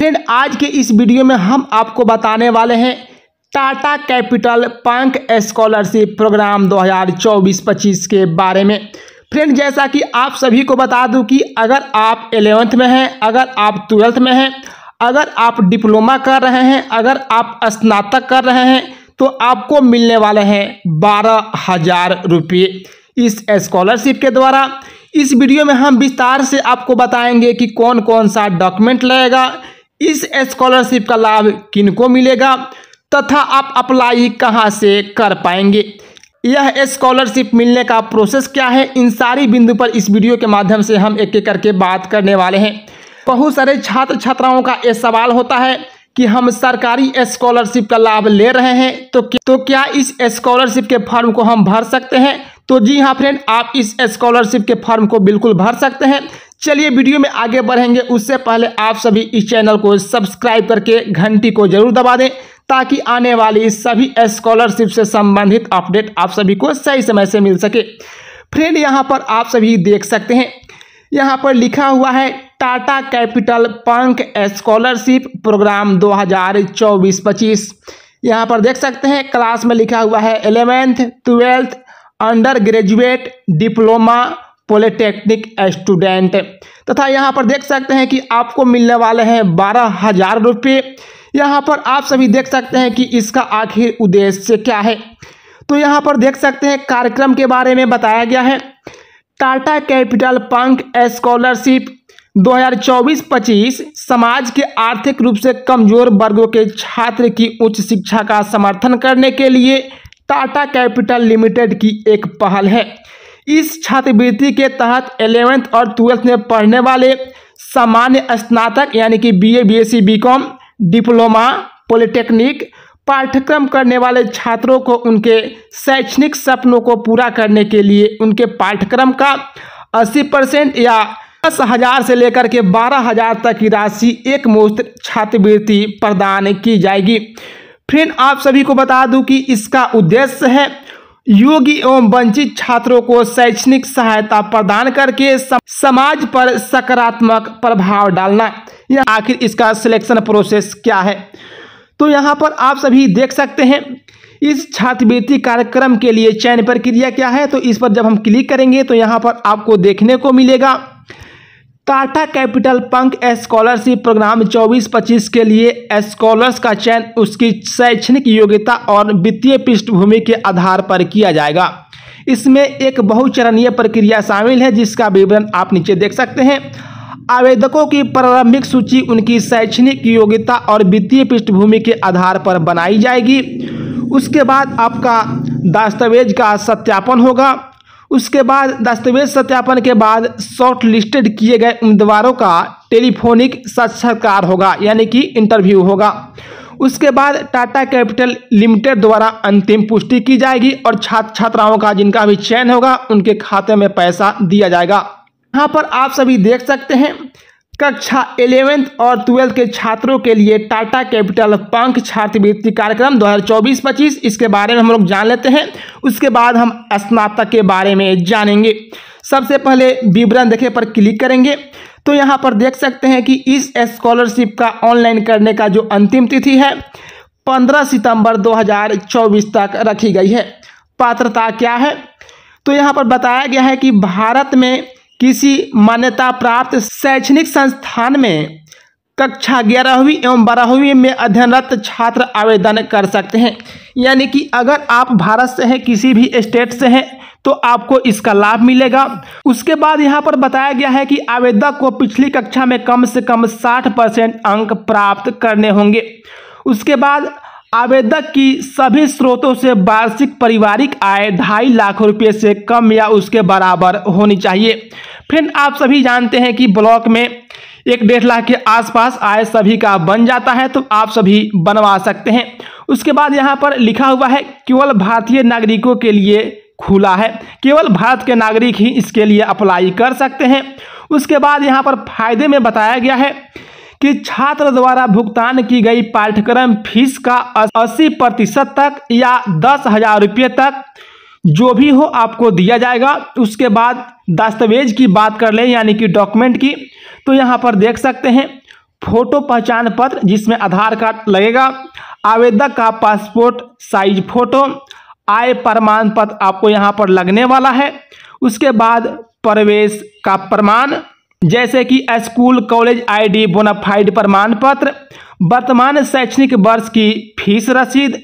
friend आज के इस वीडियो में हम आपको बताने वाले हैं Tata Capital Pankh scholarship programme 2024-25 के बारे में फ्रेंड जैसा कि आप सभी को बता दूं कि अगर आप एलेवंथ में हैं अगर आप ट्वेल्थ में हैं अगर आप डिप्लोमा कर रहे हैं अगर आप स्नातक कर रहे हैं तो आपको मिलने वाले हैं बारह हजार रुपये इस स्कॉलरशिप के द्वारा इस वीडियो में हम विस्तार से आपको बताएंगे कि कौन कौन सा डॉक्यूमेंट लगेगा इस स्कॉलरशिप का लाभ किनको मिलेगा तथा आप अप्लाई कहाँ से कर पाएंगे यह स्कॉलरशिप मिलने का प्रोसेस क्या है इन सारी बिंदु पर इस वीडियो के माध्यम से हम एक एक करके बात करने वाले हैं बहुत सारे छात्र छात्राओं का यह सवाल होता है कि हम सरकारी स्कॉलरशिप का लाभ ले रहे हैं तो क्या, तो क्या इस स्कॉलरशिप के फॉर्म को हम भर सकते हैं तो जी हाँ फ्रेंड आप इस स्कॉलरशिप के फॉर्म को बिल्कुल भर सकते हैं चलिए वीडियो में आगे बढ़ेंगे उससे पहले आप सभी इस चैनल को सब्सक्राइब करके घंटी को जरूर दबा दें ताकि आने वाली सभी स्कॉलरशिप से संबंधित अपडेट आप सभी को सही समय से मिल सके फ्रेंड यहाँ पर आप सभी देख सकते हैं यहाँ पर लिखा हुआ है Tata Capital Pankh scholarship programme 2024-25 यहाँ पर देख सकते हैं क्लास में लिखा हुआ है eleventh twelfth undergraduate diploma polytechnic student तथा यहाँ पर देख सकते हैं कि आपको मिलने वाले हैं बारह हजार रुपये यहाँ पर आप सभी देख सकते हैं कि इसका आखिर उद्देश्य क्या है तो यहाँ पर देख सकते हैं कार्यक्रम के बारे में बताया गया है टाटा कैपिटल पंख स्कॉलरशिप 2024-25 समाज के आर्थिक रूप से कमजोर वर्गों के छात्र की उच्च शिक्षा का समर्थन करने के लिए टाटा कैपिटल लिमिटेड की एक पहल है इस छात्रवृत्ति के तहत एलेवेंथ और ट्वेल्थ में पढ़ने वाले सामान्य स्नातक यानी कि BA BSc BCom diploma polytechnic पाठ्यक्रम करने वाले छात्रों को उनके शैक्षणिक सपनों को पूरा करने के लिए उनके पाठ्यक्रम का 80 परसेंट या दस हज़ार से लेकर के बारह हज़ार तक की राशि एक मुफ्त छात्रवृत्ति प्रदान की जाएगी फ्रेंड आप सभी को बता दूं कि इसका उद्देश्य है योगी एवं वंचित छात्रों को शैक्षणिक सहायता प्रदान करके समाज पर सकारात्मक प्रभाव डालना या आखिर इसका सिलेक्शन प्रोसेस क्या है तो यहाँ पर आप सभी देख सकते हैं इस छात्रवृत्ति कार्यक्रम के लिए चयन प्रक्रिया क्या है तो इस पर जब हम क्लिक करेंगे तो यहाँ पर आपको देखने को मिलेगा Tata Capital Pankh scholarship programme 24-25 के लिए स्कॉलर्स का चयन उसकी शैक्षणिक योग्यता और वित्तीय पृष्ठभूमि के आधार पर किया जाएगा इसमें एक बहुचरणीय प्रक्रिया शामिल है जिसका विवरण आप नीचे देख सकते हैं आवेदकों की प्रारंभिक सूची उनकी शैक्षणिक योग्यता और वित्तीय पृष्ठभूमि के आधार पर बनाई जाएगी उसके बाद आपका दस्तावेज का सत्यापन होगा उसके बाद दस्तावेज सत्यापन के बाद शॉर्ट लिस्टेड किए गए उम्मीदवारों का टेलीफोनिक साक्षात्कार होगा यानी कि इंटरव्यू होगा उसके बाद टाटा कैपिटल लिमिटेड द्वारा अंतिम पुष्टि की जाएगी और छात्र छात्राओं का जिनका भी चयन होगा उनके खाते में पैसा दिया जाएगा यहाँ पर आप सभी देख सकते हैं कक्षा एलेवेंथ और ट्वेल्थ के छात्रों के लिए टाटा कैपिटल पंख छात्रवृत्ति कार्यक्रम 2024-25 इसके बारे में हम लोग जान लेते हैं उसके बाद हम स्नातक के बारे में जानेंगे सबसे पहले विवरण देखे पर क्लिक करेंगे तो यहाँ पर देख सकते हैं कि इस स्कॉलरशिप का ऑनलाइन करने का जो अंतिम तिथि है पंद्रह सितंबर चौबीस तक रखी गई है पात्रता क्या है तो यहाँ पर बताया गया है कि भारत में किसी मान्यता प्राप्त शैक्षणिक संस्थान में कक्षा ग्यारहवीं एवं बारहवीं में अध्ययनरत छात्र आवेदन कर सकते हैं यानी कि अगर आप भारत से हैं किसी भी स्टेट से हैं तो आपको इसका लाभ मिलेगा उसके बाद यहाँ पर बताया गया है कि आवेदक को पिछली कक्षा में कम से कम 60 परसेंट अंक प्राप्त करने होंगे उसके बाद आवेदक की सभी स्रोतों से वार्षिक पारिवारिक आय ढाई लाख रुपए से कम या उसके बराबर होनी चाहिए फ्रेंड आप सभी जानते हैं कि ब्लॉक में एक डेढ़ लाख के आसपास आय सभी का बन जाता है तो आप सभी बनवा सकते हैं उसके बाद यहाँ पर लिखा हुआ है केवल भारतीय नागरिकों के लिए खुला है केवल भारत के नागरिक ही इसके लिए अप्लाई कर सकते हैं उसके बाद यहाँ पर फायदे में बताया गया है कि छात्र द्वारा भुगतान की गई पाठ्यक्रम फीस का 80 प्रतिशत तक या दस हजार रुपये तक जो भी हो आपको दिया जाएगा उसके बाद दस्तावेज की बात कर लें यानी कि डॉक्यूमेंट की तो यहाँ पर देख सकते हैं फोटो पहचान पत्र जिसमें आधार कार्ड लगेगा आवेदक का पासपोर्ट साइज फोटो आय प्रमाण पत्र आपको यहाँ पर लगने वाला है उसके बाद प्रवेश का प्रमाण जैसे कि स्कूल कॉलेज आईडी बोनाफाइड प्रमाण पत्र वर्तमान शैक्षणिक वर्ष की फीस रसीद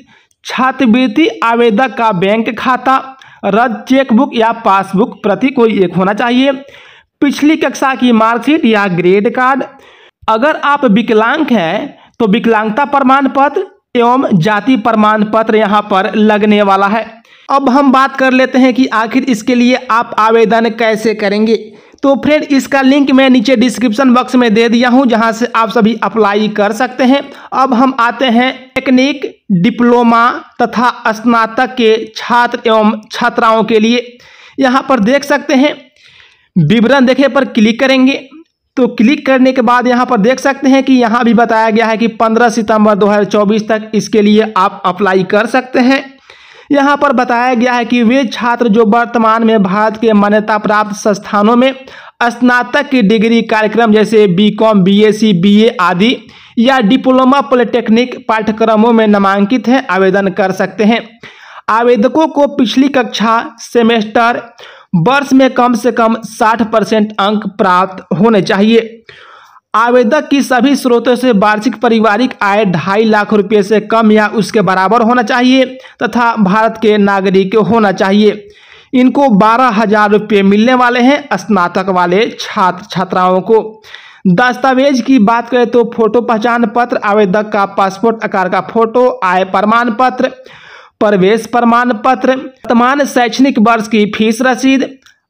छात्रवृत्ति आवेदक का बैंक खाता रद्द चेकबुक या पासबुक प्रति कोई एक होना चाहिए पिछली कक्षा की मार्कशीट या ग्रेड कार्ड अगर आप विकलांग हैं तो विकलांगता प्रमाण पत्र एवं जाति प्रमाण पत्र यहाँ पर लगने वाला है अब हम बात कर लेते हैं कि आखिर इसके लिए आप आवेदन कैसे करेंगे तो फ्रेंड इसका लिंक मैं नीचे डिस्क्रिप्शन बॉक्स में दे दिया हूं जहां से आप सभी अप्लाई कर सकते हैं अब हम आते हैं टेक्निक डिप्लोमा तथा स्नातक के छात्र एवं छात्राओं के लिए यहां पर देख सकते हैं विवरण देखे पर क्लिक करेंगे तो क्लिक करने के बाद यहाँ पर देख सकते हैं कि यहाँ भी बताया गया है कि 15 सितंबर 2024 तक इसके लिए आप अप्लाई कर सकते हैं यहाँ पर बताया गया है कि वे छात्र जो वर्तमान में भारत के मान्यता प्राप्त संस्थानों में स्नातक की डिग्री कार्यक्रम जैसे BCom B BSc BA आदि या डिप्लोमा पॉलिटेक्निक पाठ्यक्रमों में नामांकित हैं आवेदन कर सकते हैं आवेदकों को पिछली कक्षा सेमेस्टर वर्ष में कम से कम 60 परसेंट अंक प्राप्त होने चाहिए आवेदक की सभी स्रोतों से वार्षिक पारिवारिक आय ढाई लाख रुपए से कम या उसके बराबर होना चाहिए तथा भारत के नागरिक होना चाहिए इनको बारह हजार रुपये मिलने वाले हैं स्नातक वाले छात्र छात्राओं को दस्तावेज की बात करें तो फोटो पहचान पत्र आवेदक का पासपोर्ट आकार का फोटो आय प्रमाण पत्र प्रवेश प्रमाण पत्र वर्तमान शैक्षणिक वर्ष की फीस रसीद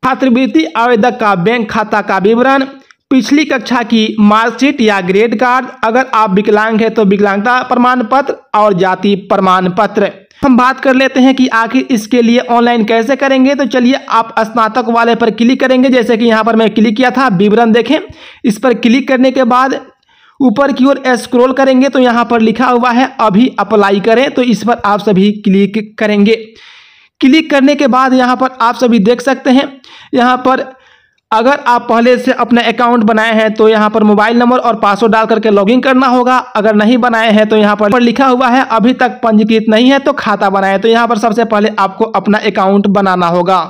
छात्रवृत्ति आवेदक का बैंक खाता का विवरण पिछली कक्षा की मार्कशीट या ग्रेड कार्ड अगर आप विकलांग हैं तो विकलांगता प्रमाण पत्र और जाति प्रमाण पत्र हम बात कर लेते हैं कि आखिर इसके लिए ऑनलाइन कैसे करेंगे तो चलिए आप स्नातक वाले पर क्लिक करेंगे जैसे कि यहाँ पर मैं क्लिक किया था विवरण देखें इस पर क्लिक करने के बाद ऊपर की ओर स्क्रॉल करेंगे तो यहाँ पर लिखा हुआ है अभी अप्लाई करें तो इस पर आप सभी क्लिक करेंगे क्लिक करने के बाद यहाँ पर आप सभी देख सकते हैं यहाँ पर अगर आप पहले से अपना अकाउंट बनाए हैं तो यहाँ पर मोबाइल नंबर और पासवर्ड डाल करके लॉगिन करना होगा अगर नहीं बनाए हैं तो यहाँ पर लिखा हुआ है अभी तक पंजीकृत नहीं है तो खाता बनाए तो यहाँ पर सबसे पहले आपको अपना अकाउंट बनाना होगा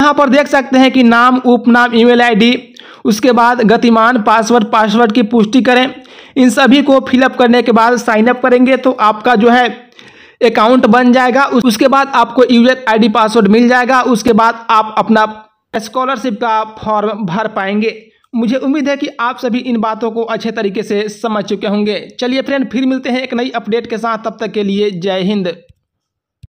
यहाँ पर देख सकते हैं कि नाम उपनाम ईमेल आईडी उसके बाद गतिमान पासवर्ड पासवर्ड की पुष्टि करें इन सभी को फिलअप करने के बाद साइनअप करेंगे तो आपका जो है अकाउंट बन जाएगा उसके बाद आपको यूजर आईडी पासवर्ड मिल जाएगा उसके बाद आप अपना स्कॉलरशिप का फॉर्म भर पाएंगे मुझे उम्मीद है कि आप सभी इन बातों को अच्छे तरीके से समझ चुके होंगे चलिए फ्रेंड फिर मिलते हैं एक नई अपडेट के साथ तब तक के लिए जय हिंद